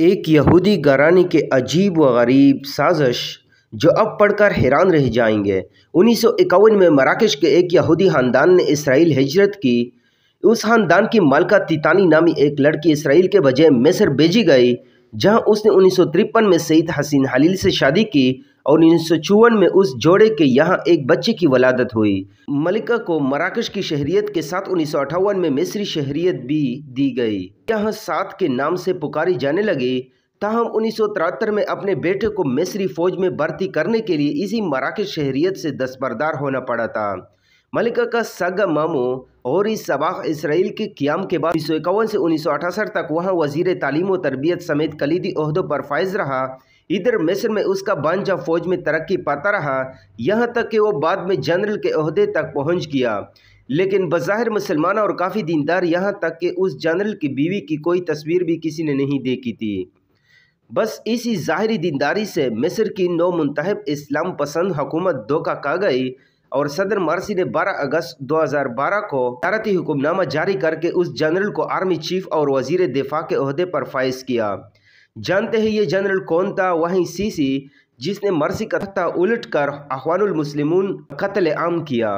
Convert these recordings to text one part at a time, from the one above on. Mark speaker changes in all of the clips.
Speaker 1: एक यहूदी घरानी के अजीब व गरीब साजिश जो अब पढ़कर हैरान रह जाएंगे उन्नीस सौ इक्यावन में मराकश के एक यहूदी खानदान ने इसराइल हिजरत की उस खानदान की मालका तितानी नामी एक लड़की इसराइल के बजाय मिस्र भेजी गई जहां उसने उन्नीस सौ तिरपन में सईद हसीन हलील से शादी की और उन्नीस में उस जोड़े के यहाँ एक बच्चे की वलादत हुई मलिका को मराकश की शहरीत के साथ उन्नीस में मिस्री शहरीत भी दी गई यहाँ सात के नाम से पुकारी जाने लगी ताहम उन्नीस में अपने बेटे को मिस्री फौज में भर्ती करने के लिए इसी मराकश शहरीत से दस्तबरदार होना पड़ा था मलिका का सग मामो और इस सबाह इसराइल के क्याम के बाद उन्नीस इक्यावन से उन्नीस तक वहाँ वजीर तालीम और तरबियत समेत कलीदी अहदों पर फायज रहा इधर मिस्र में उसका बांझा फौज में तरक्की पाता रहा यहाँ तक कि वो बाद में जनरल के अहदे तक पहुँच गया लेकिन बज़ाहिर मुसलमान और काफ़ी दीनदार यहाँ तक कि उस जनरल की बीवी की कोई तस्वीर भी किसी ने नहीं देखी थी बस इसी ज़ाहरी दीनदारी से मिस्र की नौ मुंतब इस्लाम पसंद हुकूमत धोखा खा गई और सदर मार्सी ने 12 अगस्त 2012 को भारतीय हुक्मनामा जारी करके उस जनरल को आर्मी चीफ और वजीर दिफा के अहदे पर फायज किया जानते हैं ये जनरल कौन था वहीं सीसी जिसने मर्सी का तख्ता उलट कर अहवानुलमसलिमून कत्ल आम किया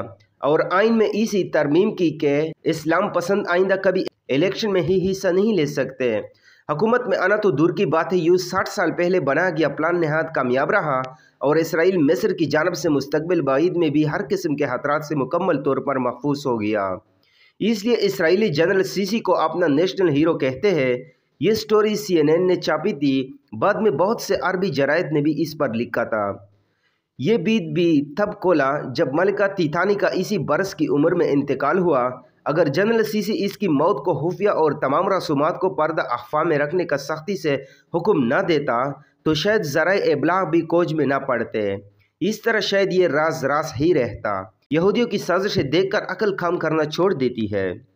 Speaker 1: और आइन में इसी तरमीम की के इस्लाम पसंद आइंदा कभी इलेक्शन में ही हिस्सा नहीं ले सकते हुकूमत में आना तो दूर की बात है यूँ साठ साल पहले बनाया गया प्लान नहायत कामयाब रहा और इसराइल मिस्र की जानब से मुस्तबिल बाईद में भी हर किस्म के खतरात से मुकम्मल तौर पर महफूज हो गया इसलिए इसराइली जनरल सीसी को अपना नेशनल हीरो कहते हैं ये स्टोरी सीएनएन ने छापी थी बाद में बहुत से अरबी जराइद ने भी इस पर लिखा था ये बीत भी तब खोला जब मलिका तीथानी का इसी बरस की उम्र में इंतकाल हुआ अगर जनरल सीसी इसकी मौत को खुफिया और तमाम रसूमात को पर्दा अफवाह में रखने का सख्ती से हुक्म न देता तो शायद ज़रा इबलाग भी कोज में ना पड़ते इस तरह शायद ये राज रास ही रहता यहूदियों की साजिशें देखकर अकल काम करना छोड़ देती है